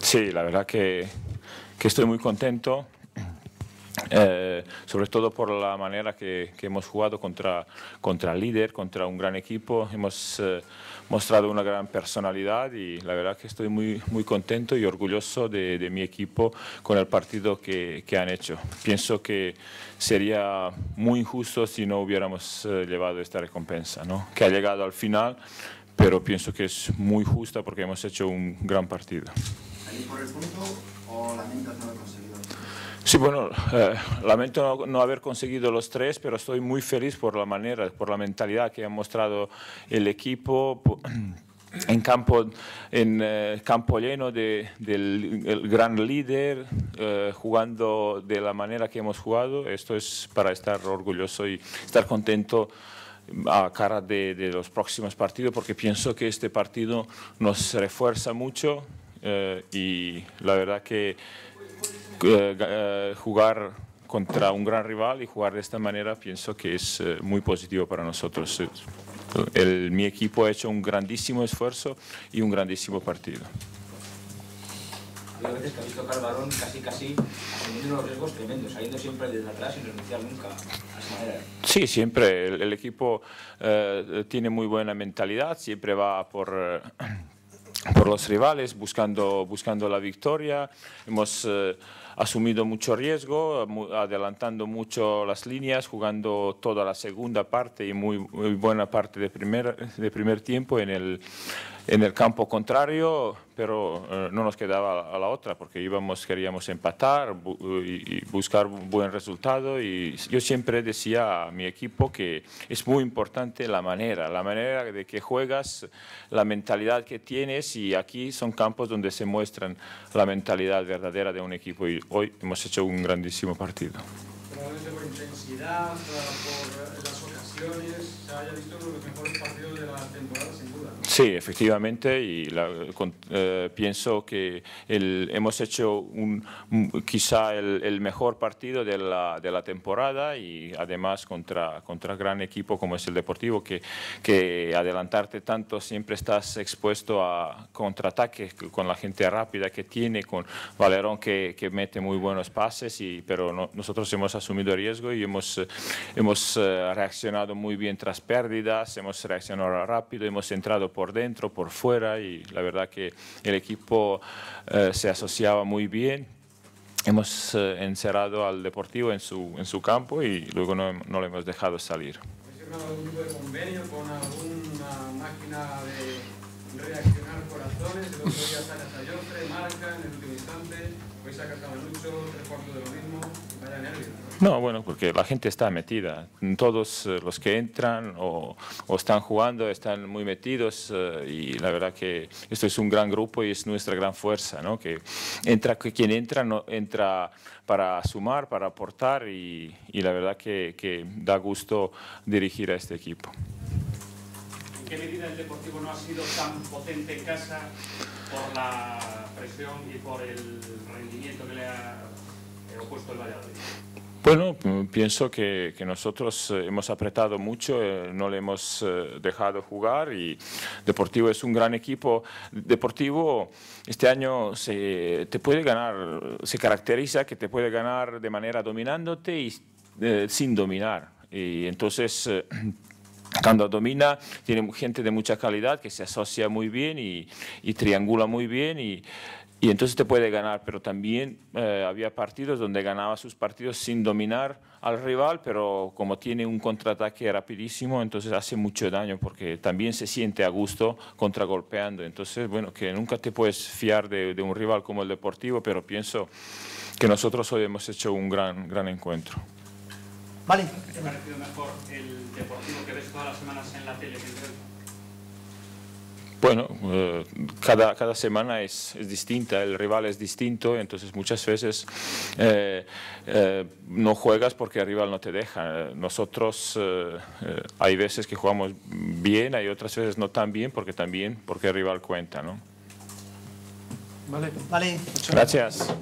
Sí, la verdad que, estoy muy contento. Eh, sobre todo por la manera que, hemos jugado contra, contra el líder, contra un gran equipo. Hemos eh, mostrado una gran personalidad y la verdad que estoy muy, muy contento y orgulloso de, mi equipo con el partido que, han hecho. Pienso que sería muy injusto si no hubiéramos eh, llevado esta recompensa, ¿no? que ha llegado al final, pero pienso que es muy justa porque hemos hecho un gran partido. por el punto o lamentas no haber conseguido? Sí, bueno, eh, lamento no, haber conseguido los tres, pero estoy muy feliz por la manera, por la mentalidad que ha mostrado el equipo. en campo, en, eh, campo lleno del gran líder, eh, jugando de la manera que hemos jugado. Esto es para estar orgulloso y estar contento a cara de, los próximos partidos, porque pienso que este partido nos refuerza mucho eh, y la verdad que eh, eh, jugar contra un gran rival y jugar de esta manera pienso que es muy positivo para nosotros. El, mi equipo ha hecho un grandísimo esfuerzo y un grandísimo partido. Había veces que ha visto el casi casi asumiendo unos riesgos tremendos, saliendo siempre desde atrás sin renunciar nunca a esa manera. Sí, siempre. El, equipo eh, tiene muy buena mentalidad, siempre va por... Eh, por los rivales, buscando, buscando la victoria. Hemos eh, asumido mucho riesgo, adelantando mucho las líneas, jugando toda la segunda parte y muy, muy buena parte de primer, de primer tiempo en el, en el campo contrario, pero eh, no nos quedaba a la otra porque íbamos, queríamos empatar eh, y, buscar un buen resultado y yo siempre decía a mi equipo que es muy importante la manera, la manera de que juegas, la mentalidad que tienes y aquí son campos donde se muestran la mentalidad verdadera de un equipo y hoy hemos hecho un grandísimo partido se haya visto uno los mejores partidos de la temporada, sin duda. Sí, efectivamente, y eh, pienso que hemos hecho quizá el, mejor partido de la, temporada y además contra, contra gran equipo como es el Deportivo, que, que adelantarte tanto siempre estás expuesto a contraataques con la gente rápida que tiene, con Valerón que, mete muy buenos pases, y, pero nosotros hemos asumido riesgo y hemos, hemos eh, reaccionado muy bien tras pérdidas, hemos reaccionado rápido, hemos entrado por dentro, por fuera y la verdad que el equipo eh, se asociaba muy bien. Hemos eh, encerrado al Deportivo en su, en su campo y luego no, lo hemos dejado salir. convenio con alguna máquina de reaccionar corazones? ¿no? bueno, porque la gente está metida. Todos eh, los que entran o, están jugando están muy metidos eh, y la verdad que esto es un gran grupo y es nuestra gran fuerza, ¿no? Que entra, que quien entra, no, entra para sumar, para aportar y, la verdad que da gusto dirigir a este equipo qué medida el Deportivo no ha sido tan potente en casa por la presión y por el rendimiento que le ha eh, opuesto el Valladolid? Bueno, mm, pienso que, nosotros hemos apretado mucho, eh, no le hemos eh, dejado jugar y Deportivo es un gran equipo. Deportivo este año se, te puede ganar, se caracteriza que te puede ganar de manera dominándote y sin dominar. Y entonces cuando domina, tiene gente de mucha calidad que se asocia muy bien y, triangula muy bien y, entonces te puede ganar, pero también eh, había partidos donde ganaba sus partidos sin dominar al rival, pero como tiene un contraataque rapidísimo, entonces hace mucho daño porque también se siente a gusto contragolpeando. Entonces, bueno, que nunca te puedes fiar de, de un rival como el Deportivo, pero pienso que nosotros hoy hemos hecho un gran, gran encuentro. ¿Vale? ¿Te ha parecido mejor el deportivo que ves todas las semanas en la tele bueno, eh, cada, cada, semana es, es, distinta, el rival es distinto, entonces muchas veces eh, eh, no juegas porque el rival no te deja. Nosotros hay veces que jugamos bien, hay otras veces no tan bien porque también porque el rival cuenta, ¿no? Vale, vale. Gracias.